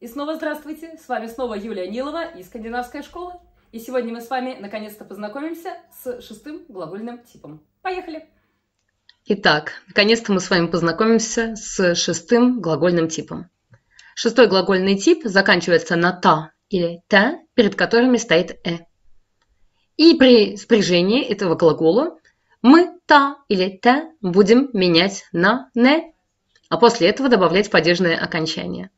И снова здравствуйте! С вами снова Юлия Нилова из Скандинавской школы. И сегодня мы с вами наконец-то познакомимся с шестым глагольным типом. Поехали! Итак, наконец-то мы с вами познакомимся с шестым глагольным типом. Шестой глагольный тип заканчивается на «та» или «та», перед которыми стоит «э». И при спряжении этого глагола мы «та» или «та» будем менять на «не», а после этого добавлять падежное окончание –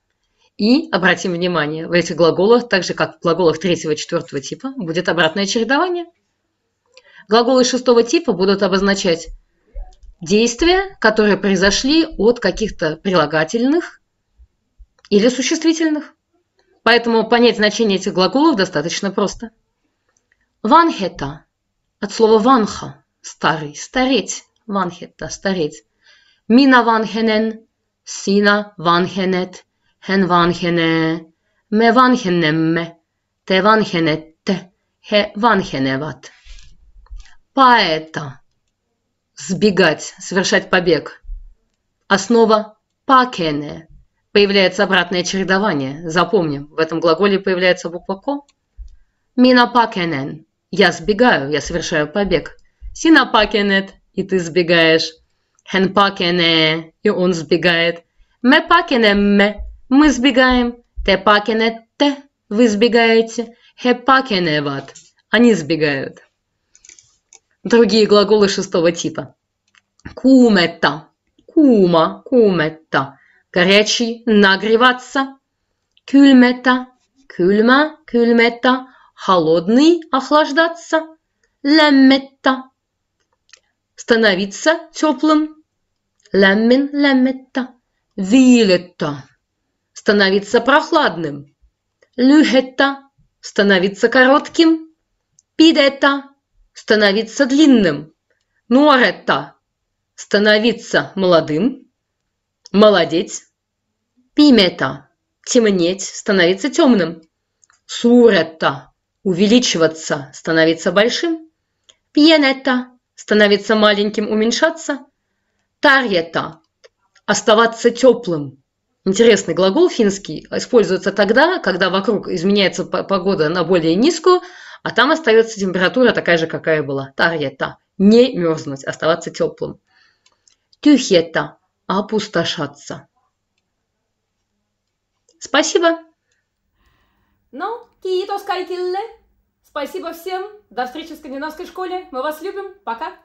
и, обратим внимание, в этих глаголах, так же как в глаголах третьего и четвертого типа, будет обратное чередование. Глаголы шестого типа будут обозначать действия, которые произошли от каких-то прилагательных или существительных. Поэтому понять значение этих глаголов достаточно просто. Ванхета от слова ванха – старый, стареть. Ванхета – стареть. Мина ванхенен, сина ванхенет – хен vanhenee, me vanhenemme, те vanhenette, хе vanhenevat. Поэта. Сбегать, совершать побег. Основа пакене. Появляется обратное чередование. Запомним, в этом глаголе появляется буква ко. Мина пакенен. Я сбегаю, я совершаю побег. Сина пакенет. И ты сбегаешь. Хен пакене. И он сбегает. Ме пакенемме. Мы сбегаем. Тепакенетте. Вы сбегаете. Хепакеневат. Они сбегают. Другие глаголы шестого типа. Кумета. Кума. Кумета. Горячий. Нагреваться. Кюльмета. Кюльма. Кюльмета. Холодный. Охлаждаться. Леммета. Становиться теплым. Леммин. Леммета. Вилетта становиться прохладным. Люхетта – становиться коротким. Пидетта – становиться длинным. Нуаретта – становиться молодым. Молодеть. Пимета – темнеть, становиться темным. Суретта – увеличиваться, становиться большим. Пьенетта – становиться маленьким, уменьшаться. Тарьета – оставаться теплым, Интересный глагол финский используется тогда, когда вокруг изменяется погода на более низкую, а там остается температура такая же, какая была. Тарьета. Не мерзнуть, оставаться теплым. Тюхета. Опустошаться. Спасибо. Ну, киитос калькилле. Спасибо всем. До встречи в скандинавской школе. Мы вас любим. Пока.